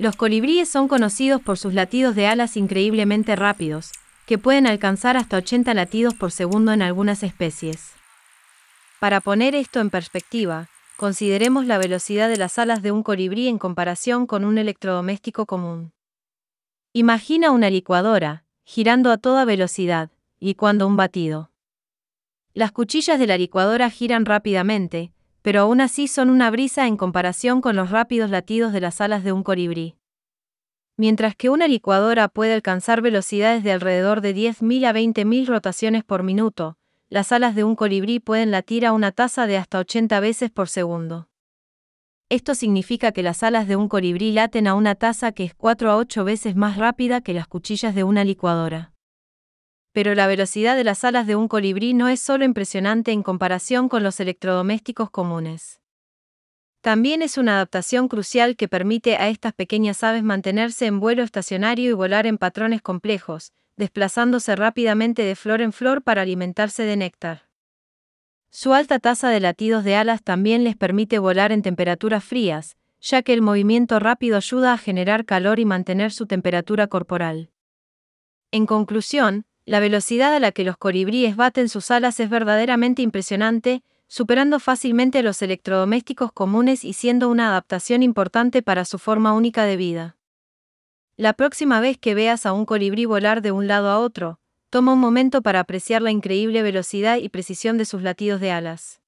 Los colibríes son conocidos por sus latidos de alas increíblemente rápidos, que pueden alcanzar hasta 80 latidos por segundo en algunas especies. Para poner esto en perspectiva, consideremos la velocidad de las alas de un colibrí en comparación con un electrodoméstico común. Imagina una licuadora, girando a toda velocidad, y cuando un batido. Las cuchillas de la licuadora giran rápidamente, pero aún así son una brisa en comparación con los rápidos latidos de las alas de un colibrí. Mientras que una licuadora puede alcanzar velocidades de alrededor de 10.000 a 20.000 rotaciones por minuto, las alas de un colibrí pueden latir a una tasa de hasta 80 veces por segundo. Esto significa que las alas de un colibrí laten a una tasa que es 4 a 8 veces más rápida que las cuchillas de una licuadora pero la velocidad de las alas de un colibrí no es solo impresionante en comparación con los electrodomésticos comunes. También es una adaptación crucial que permite a estas pequeñas aves mantenerse en vuelo estacionario y volar en patrones complejos, desplazándose rápidamente de flor en flor para alimentarse de néctar. Su alta tasa de latidos de alas también les permite volar en temperaturas frías, ya que el movimiento rápido ayuda a generar calor y mantener su temperatura corporal. En conclusión, la velocidad a la que los colibríes baten sus alas es verdaderamente impresionante, superando fácilmente a los electrodomésticos comunes y siendo una adaptación importante para su forma única de vida. La próxima vez que veas a un colibrí volar de un lado a otro, toma un momento para apreciar la increíble velocidad y precisión de sus latidos de alas.